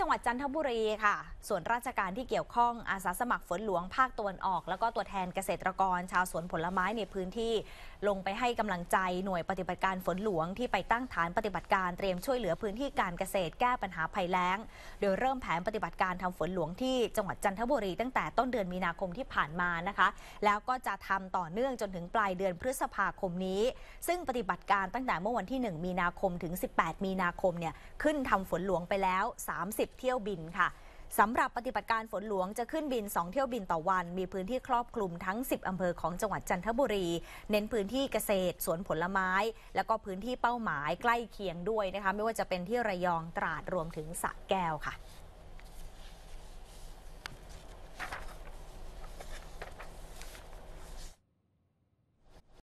จังหวัดจันทบุรีค่ะ ส่วนราชการที่เกี่ยวข้องอาสาสมัครฝนหลวงภาคตะวันออก แล้วก็ตัวแทนเกษตรกร ชาวสวนผลไม้ในพื้นที่ ลงไปให้กำลังใจหน่วยปฏิบัติการฝนหลวง ที่ไปตั้งฐานปฏิบัติการเตรียมช่วยเหลือพื้นที่การเกษตรแก้ปัญหาภัยแล้ง โดยเริ่มแผนปฏิบัติการทำฝนหลวงที่จังหวัดจันทบุรี ตั้งแต่ต้นเดือนมีนาคมที่ผ่านมานะคะแล้วก็จะทำต่อเนื่องจนถึงปลายเดือนพฤษภาคมนี้ ซึ่งปฏิบัติการตั้งแต่เมื่อวันที่ 1มีนาคมถึง18มีนาคมเนี่ยขึ้นทำฝนหลวงไปแล้ว 30 10เที่ยวบินค่ะสำหรับปฏิบัติการฝนหลวงจะขึ้นบิน 2 เที่ยวบินต่อวัน มีพื้นที่ครอบคลุมทั้ง 10อำเภอของจังหวัดจันทบุรี เน้นพื้นที่เกษตร สวนผลไม้ แล้วก็พื้นที่เป้าหมายใกล้เคียงด้วยนะคะ ไม่ว่าจะเป็นที่ระยองตราดรวมถึงสระแก้วค่ะ